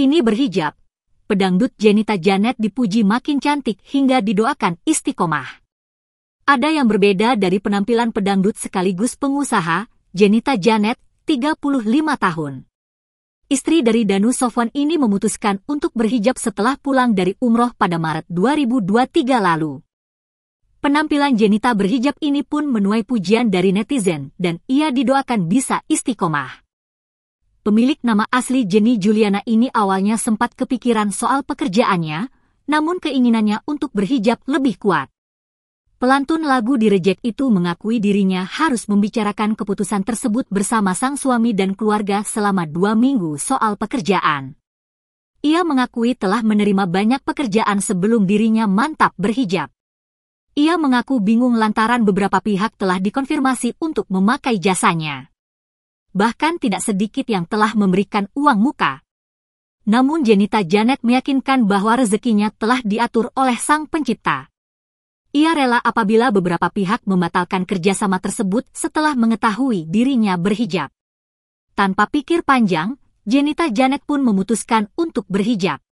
kini berhijab. Pedangdut Jenita Janet dipuji makin cantik hingga didoakan istiqomah. Ada yang berbeda dari penampilan pedangdut sekaligus pengusaha, Jenita Janet, 35 tahun. Istri dari Danu Sofwan ini memutuskan untuk berhijab setelah pulang dari umroh pada Maret 2023 lalu. Penampilan Jenita berhijab ini pun menuai pujian dari netizen dan ia didoakan bisa istiqomah pemilik nama asli Jenny Juliana ini awalnya sempat kepikiran soal pekerjaannya, namun keinginannya untuk berhijab lebih kuat. Pelantun lagu direjek itu mengakui dirinya harus membicarakan keputusan tersebut bersama sang suami dan keluarga selama dua minggu soal pekerjaan. Ia mengakui telah menerima banyak pekerjaan sebelum dirinya mantap berhijab. Ia mengaku bingung lantaran beberapa pihak telah dikonfirmasi untuk memakai jasanya bahkan tidak sedikit yang telah memberikan uang muka. Namun Jenita Janet meyakinkan bahwa rezekinya telah diatur oleh sang pencipta. Ia rela apabila beberapa pihak membatalkan kerjasama tersebut setelah mengetahui dirinya berhijab. Tanpa pikir panjang, Jenita Janet pun memutuskan untuk berhijab.